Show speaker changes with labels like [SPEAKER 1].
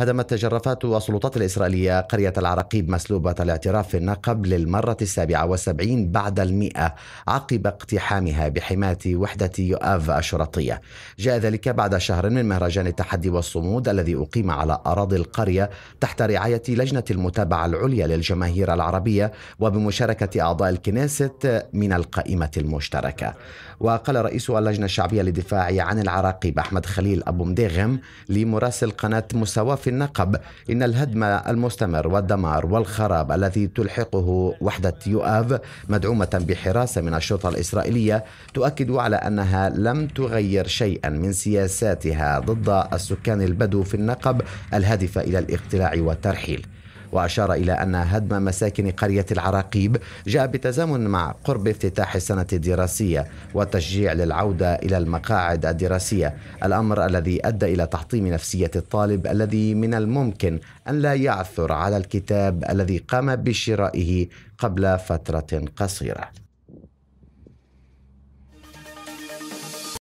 [SPEAKER 1] هدمت تجرفات السلطات الإسرائيلية قرية العراقيب مسلوبة الاعتراف في النقب للمرة السابعة والسبعين بعد المئة عقب اقتحامها بحماية وحدة يؤاف الشرطية جاء ذلك بعد شهر من مهرجان التحدي والصمود الذي أقيم على أراضي القرية تحت رعاية لجنة المتابعة العليا للجماهير العربية وبمشاركة أعضاء الكنيست من القائمة المشتركة وقال رئيس اللجنة الشعبية للدفاع عن العراقيب أحمد خليل أبو مديغم لمراسل قناة مساواة في النقب إن الهدم المستمر والدمار والخراب الذي تلحقه وحدة يؤاف مدعومة بحراسة من الشرطة الإسرائيلية تؤكد على أنها لم تغير شيئا من سياساتها ضد السكان البدو في النقب الهادفة إلى الاقتلاع والترحيل وأشار إلى أن هدم مساكن قرية العراقيب جاء بتزامن مع قرب افتتاح السنة الدراسية والتشجيع للعودة إلى المقاعد الدراسية الأمر الذي أدى إلى تحطيم نفسية الطالب الذي من الممكن أن لا يعثر على الكتاب الذي قام بشرائه قبل فترة قصيرة